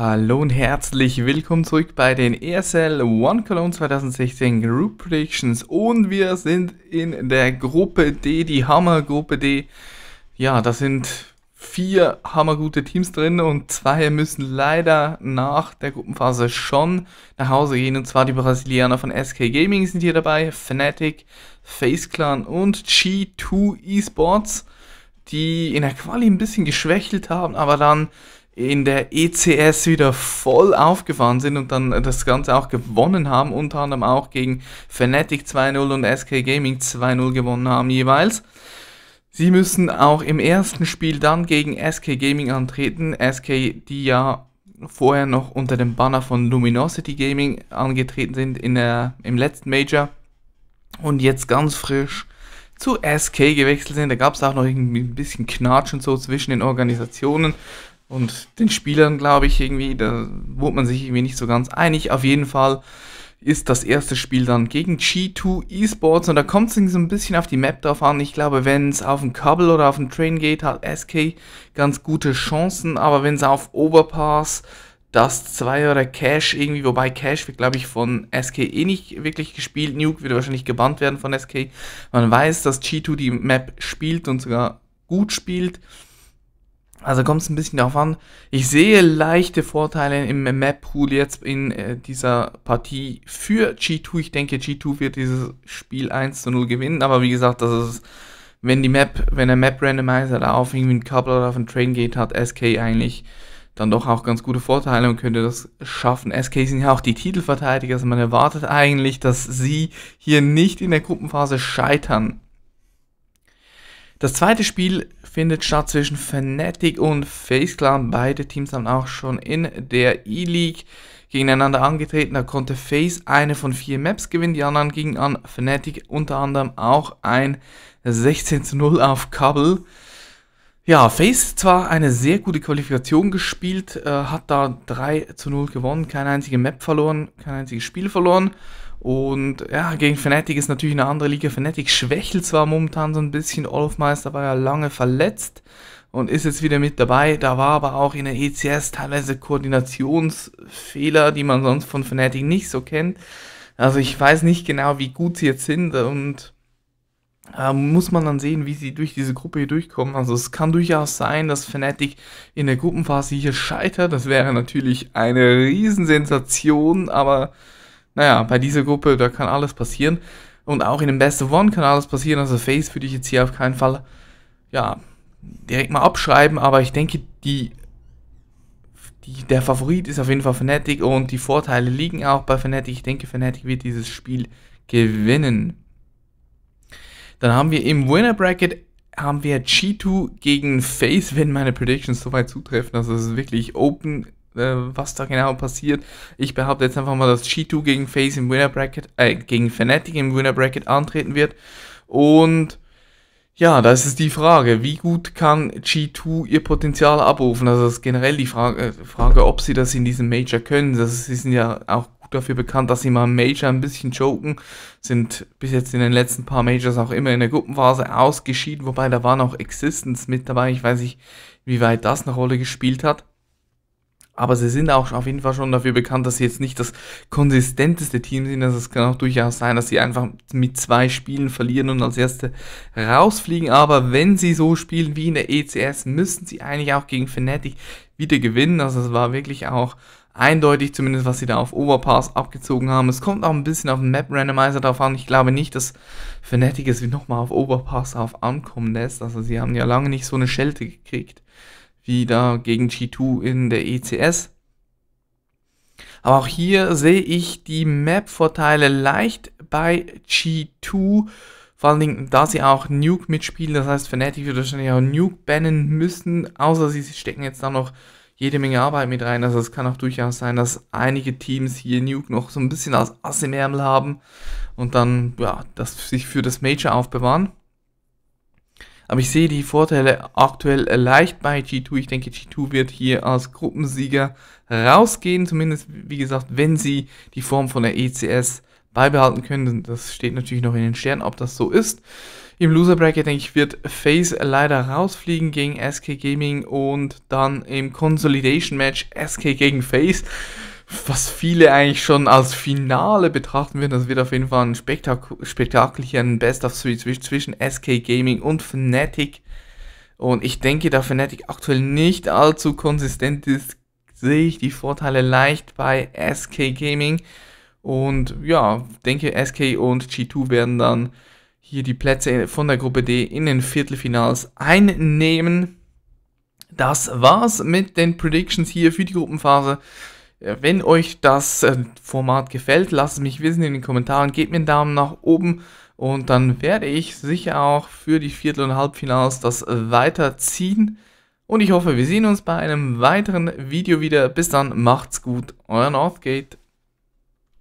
Hallo und herzlich willkommen zurück bei den ESL One Cologne 2016 Group Predictions und wir sind in der Gruppe D, die Hammergruppe D. Ja, da sind vier hammergute Teams drin und zwei müssen leider nach der Gruppenphase schon nach Hause gehen und zwar die Brasilianer von SK Gaming sind hier dabei, Fnatic, Face Clan und G2 Esports, die in der Quali ein bisschen geschwächelt haben, aber dann in der ECS wieder voll aufgefahren sind und dann das Ganze auch gewonnen haben, unter anderem auch gegen Fnatic 2-0 und SK Gaming 2-0 gewonnen haben jeweils. Sie müssen auch im ersten Spiel dann gegen SK Gaming antreten, SK, die ja vorher noch unter dem Banner von Luminosity Gaming angetreten sind in der, im letzten Major und jetzt ganz frisch zu SK gewechselt sind. Da gab es auch noch irgendwie ein bisschen Knatsch und so zwischen den Organisationen und den Spielern, glaube ich, irgendwie, da wurde man sich irgendwie nicht so ganz einig. Auf jeden Fall ist das erste Spiel dann gegen G2 Esports und da kommt es so ein bisschen auf die Map drauf an. Ich glaube, wenn es auf den Kabel oder auf den Train geht, hat SK ganz gute Chancen, aber wenn es auf Overpass, das 2 oder Cash irgendwie, wobei Cash wird, glaube ich, von SK eh nicht wirklich gespielt. Nuke wird wahrscheinlich gebannt werden von SK. Man weiß, dass G2 die Map spielt und sogar gut spielt. Also kommt es ein bisschen darauf an. Ich sehe leichte Vorteile im Map-Pool jetzt in äh, dieser Partie für G2. Ich denke, G2 wird dieses Spiel 1 zu 0 gewinnen. Aber wie gesagt, das ist, wenn die Map, wenn der Map-Randomizer da auf irgendwie ein Couple oder auf einen Train geht, hat SK eigentlich dann doch auch ganz gute Vorteile und könnte das schaffen. SK sind ja auch die Titelverteidiger, also man erwartet eigentlich, dass sie hier nicht in der Gruppenphase scheitern. Das zweite Spiel findet statt zwischen Fnatic und Face Clan. Beide Teams haben auch schon in der E-League gegeneinander angetreten. Da konnte Face eine von vier Maps gewinnen. Die anderen gingen an Fnatic unter anderem auch ein 16 zu 0 auf Kabel. Ja, Face zwar eine sehr gute Qualifikation gespielt, äh, hat da 3 zu 0 gewonnen, keine einzige Map verloren, kein einziges Spiel verloren und ja, gegen Fnatic ist natürlich eine andere Liga. Fnatic schwächelt zwar momentan so ein bisschen, Olaf Meister war ja lange verletzt und ist jetzt wieder mit dabei. Da war aber auch in der ECS teilweise Koordinationsfehler, die man sonst von Fnatic nicht so kennt. Also ich weiß nicht genau, wie gut sie jetzt sind und äh, muss man dann sehen, wie sie durch diese Gruppe hier durchkommen. Also es kann durchaus sein, dass Fnatic in der Gruppenphase hier scheitert. Das wäre natürlich eine Riesensensation, aber naja, mhm. bei dieser Gruppe, da kann alles passieren. Und auch in dem Best of One kann alles passieren. Also Face würde ich jetzt hier auf keinen Fall, ja, direkt mal abschreiben. Aber ich denke, die, die, der Favorit ist auf jeden Fall Fnatic und die Vorteile liegen auch bei Fnatic. Ich denke, Fnatic wird dieses Spiel gewinnen. Dann haben wir im Winner Bracket haben wir G2 gegen Face, wenn meine Predictions soweit zutreffen. Also es ist wirklich open äh, was da genau passiert. Ich behaupte jetzt einfach mal, dass G2 gegen Face im Winner Bracket, äh, gegen Fnatic im Winner Bracket antreten wird. Und ja, das ist die Frage, wie gut kann G2 ihr Potenzial abrufen? Also das ist generell die Frage, äh, Frage ob sie das in diesem Major können. Das, sie sind ja auch gut dafür bekannt, dass sie mal im Major ein bisschen joken. Sind bis jetzt in den letzten paar Majors auch immer in der Gruppenphase ausgeschieden, wobei da war noch Existence mit dabei. Ich weiß nicht, wie weit das eine Rolle gespielt hat aber sie sind auch auf jeden Fall schon dafür bekannt, dass sie jetzt nicht das konsistenteste Team sind. Also es kann auch durchaus sein, dass sie einfach mit zwei Spielen verlieren und als Erste rausfliegen. Aber wenn sie so spielen wie in der ECS, müssen sie eigentlich auch gegen Fnatic wieder gewinnen. Also es war wirklich auch eindeutig, zumindest was sie da auf Overpass abgezogen haben. Es kommt auch ein bisschen auf den Map Randomizer drauf an. Ich glaube nicht, dass Fnatic es nochmal auf Overpass auf ankommen lässt. Also sie haben ja lange nicht so eine Schelte gekriegt wieder gegen G2 in der ECS. Aber auch hier sehe ich die Map-Vorteile leicht bei G2. Vor allen Dingen, da sie auch Nuke mitspielen, das heißt, Fnatic wird wahrscheinlich auch Nuke bannen müssen, außer sie stecken jetzt da noch jede Menge Arbeit mit rein. Also es kann auch durchaus sein, dass einige Teams hier Nuke noch so ein bisschen als Ass im Ärmel haben und dann ja, das sich für das Major aufbewahren. Aber ich sehe die Vorteile aktuell leicht bei G2. Ich denke, G2 wird hier als Gruppensieger rausgehen. Zumindest, wie gesagt, wenn sie die Form von der ECS beibehalten können. Das steht natürlich noch in den Sternen, ob das so ist. Im Loser Bracket, denke ich, wird FaZe leider rausfliegen gegen SK Gaming und dann im Consolidation Match SK gegen FaZe was viele eigentlich schon als Finale betrachten würden. Das wird auf jeden Fall ein Spektak Spektakel hier, ein Best of Three zwischen SK Gaming und Fnatic. Und ich denke, da Fnatic aktuell nicht allzu konsistent ist, sehe ich die Vorteile leicht bei SK Gaming. Und ja, denke, SK und G2 werden dann hier die Plätze von der Gruppe D in den Viertelfinals einnehmen. Das war's mit den Predictions hier für die Gruppenphase. Äh, wenn euch das äh, Format gefällt, lasst es mich wissen in den Kommentaren, gebt mir einen Daumen nach oben und dann werde ich sicher auch für die Viertel- und Halbfinals das weiterziehen. Und ich hoffe, wir sehen uns bei einem weiteren Video wieder. Bis dann, macht's gut, euer Northgate.